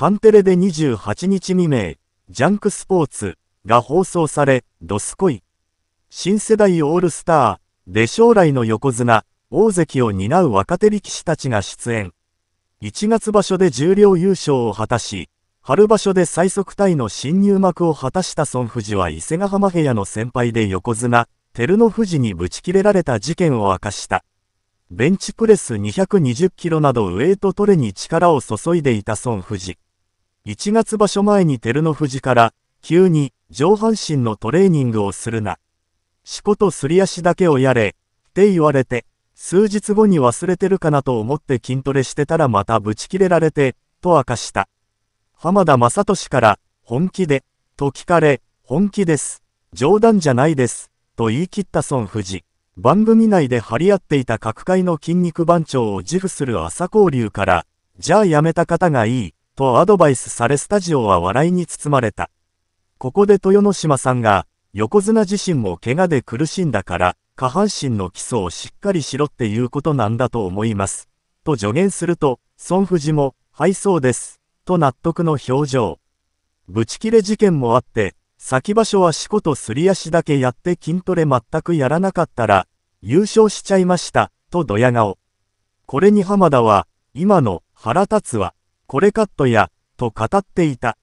カンテレで28日未明、ジャンクスポーツが放送され、ドスコイ。新世代オールスターで将来の横綱、大関を担う若手力士たちが出演。1月場所で十両優勝を果たし、春場所で最速タイの新入幕を果たした孫富士は伊勢ヶ浜部屋の先輩で横綱、照ノ富士にぶち切れられた事件を明かした。ベンチプレス220キロなどウエイトトレに力を注いでいた孫富士。1月場所前に照ノ富士から、急に上半身のトレーニングをするな。四股とすり足だけをやれ、って言われて、数日後に忘れてるかなと思って筋トレしてたらまたブチ切れられて、と明かした。浜田雅俊から、本気で、と聞かれ、本気です。冗談じゃないです。と言い切った孫富士。番組内で張り合っていた各界の筋肉番長を自負する朝交流から、じゃあやめた方がいい。とアドバイスされスタジオは笑いに包まれた。ここで豊ノ島さんが、横綱自身も怪我で苦しんだから、下半身の基礎をしっかりしろっていうことなんだと思います。と助言すると、孫富士も、はいそうです。と納得の表情。ブチ切れ事件もあって、先場所は四股とすり足だけやって筋トレ全くやらなかったら、優勝しちゃいました、とドヤ顔。これに浜田は、今の腹立つわ。これカットや、と語っていた。